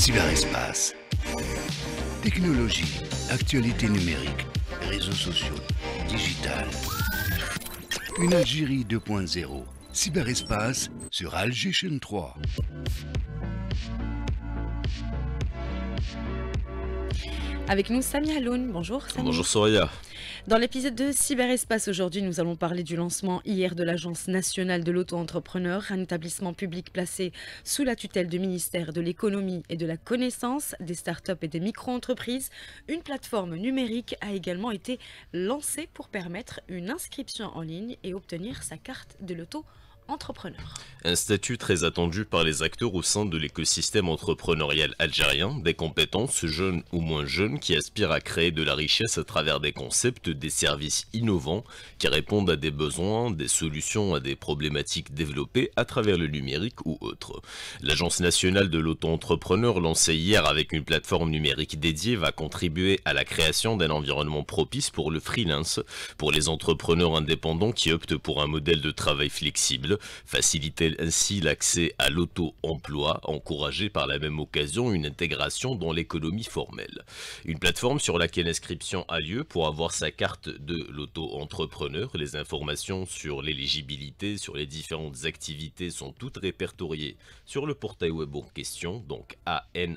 Cyberespace. Technologie, actualité numérique, réseaux sociaux, digital. Une Algérie 2.0. Cyberespace sur Algéchaîne 3. Avec nous, Samia Loun. Bonjour Samia. Bonjour Soraya. Dans l'épisode de Cyberespace aujourd'hui, nous allons parler du lancement hier de l'Agence nationale de l'auto-entrepreneur, un établissement public placé sous la tutelle du ministère de l'économie et de la connaissance, des startups et des micro-entreprises. Une plateforme numérique a également été lancée pour permettre une inscription en ligne et obtenir sa carte de l'auto-entrepreneur. Un statut très attendu par les acteurs au sein de l'écosystème entrepreneurial algérien, des compétences jeunes ou moins jeunes qui aspirent à créer de la richesse à travers des concepts, des services innovants qui répondent à des besoins, des solutions à des problématiques développées à travers le numérique ou autre. L'Agence nationale de l'auto-entrepreneur lancée hier avec une plateforme numérique dédiée va contribuer à la création d'un environnement propice pour le freelance, pour les entrepreneurs indépendants qui optent pour un modèle de travail flexible, faciliter ainsi l'accès à l'auto-emploi, encourager par la même occasion une intégration dans l'économie formelle. Une plateforme sur laquelle l'inscription a lieu pour avoir sa carte de l'auto-entrepreneur. Les informations sur l'éligibilité, sur les différentes activités sont toutes répertoriées sur le portail web en question, donc anae.dz,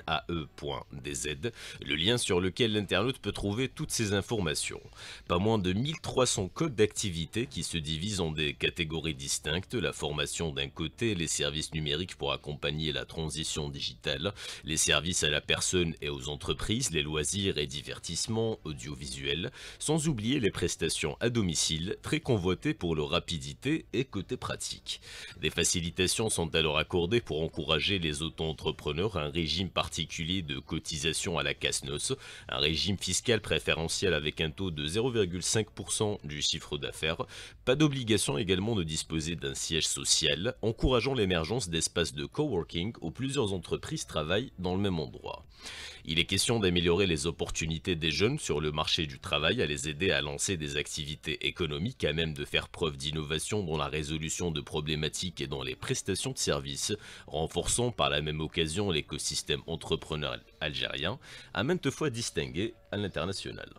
le lien sur lequel l'internaute peut trouver toutes ces informations. Pas moins de 1300 codes d'activité qui se divisent en des catégories distinctes, la formation d'un côté, les services numériques pour accompagner la transition digitale, les services à la personne et aux entreprises, les loisirs et divertissements audiovisuels, sans oublier les prestations à domicile, très convoitées pour leur rapidité et côté pratique. Des facilitations sont alors accordées pour encourager les auto-entrepreneurs à un régime particulier de cotisation à la casse-noce, un régime fiscal préférentiel avec un taux de 0,5% du chiffre d'affaires, pas d'obligation également de disposer d'un siège social, encourageant l'émergence d'espaces de coworking où plusieurs entreprises travaillent dans le même endroit. Il est question d'améliorer les opportunités des jeunes sur le marché du travail, à les aider à lancer des activités économiques à même de faire preuve d'innovation dans la résolution de problématiques et dans les prestations de services, renforçant par la même occasion l'écosystème entrepreneur algérien, à maintes fois distingué à l'international.